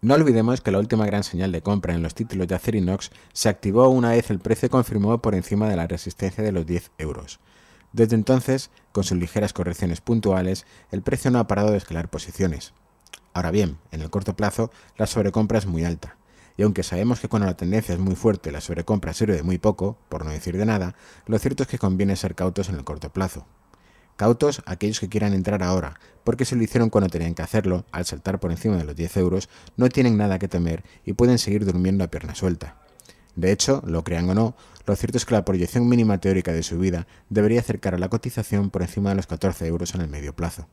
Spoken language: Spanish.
No olvidemos que la última gran señal de compra en los títulos de Acerinox se activó una vez el precio confirmó por encima de la resistencia de los 10 euros. Desde entonces, con sus ligeras correcciones puntuales, el precio no ha parado de escalar posiciones. Ahora bien, en el corto plazo, la sobrecompra es muy alta. Y aunque sabemos que cuando la tendencia es muy fuerte la sobrecompra sirve de muy poco, por no decir de nada, lo cierto es que conviene ser cautos en el corto plazo. Cautos aquellos que quieran entrar ahora, porque si lo hicieron cuando tenían que hacerlo, al saltar por encima de los 10 euros, no tienen nada que temer y pueden seguir durmiendo a pierna suelta. De hecho, lo crean o no, lo cierto es que la proyección mínima teórica de su vida debería acercar a la cotización por encima de los 14 euros en el medio plazo.